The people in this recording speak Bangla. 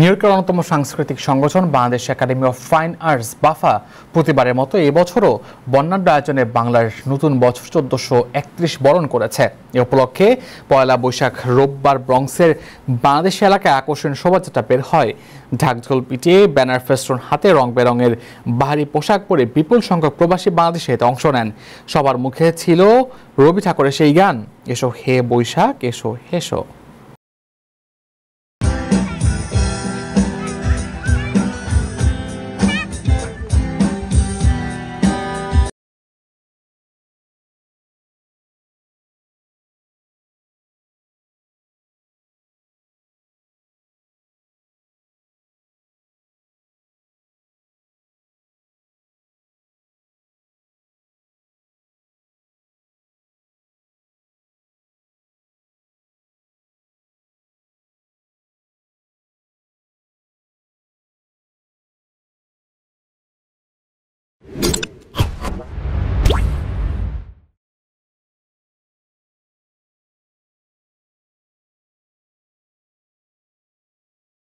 নিউইয়র্কের অন্যতম সাংস্কৃতিক সংগঠন Bangladesh academy of fine arts বাফা প্রতিবারের মতো এবছরও বর্ণাঢ্য আয়োজনে বাংলার নতুন বছর চোদ্দশো একত্রিশ বরণ করেছে এ উপলক্ষে পয়লা বৈশাখ রোববার ব্রংসের বাংলাদেশ এলাকায় আকর্ষণ শোভাযাত্রা বের হয় ঢাকঢোল পিটিয়ে ব্যানার ফেস্টন হাতে রং বেরঙের বাহারি পোশাক পরে বিপুল সংখ্যক প্রবাসী বাংলাদেশে এতে অংশ নেন সবার মুখে ছিল রবি ঠাকুরের সেই গান এসো হে বৈশাখ এসো হেসো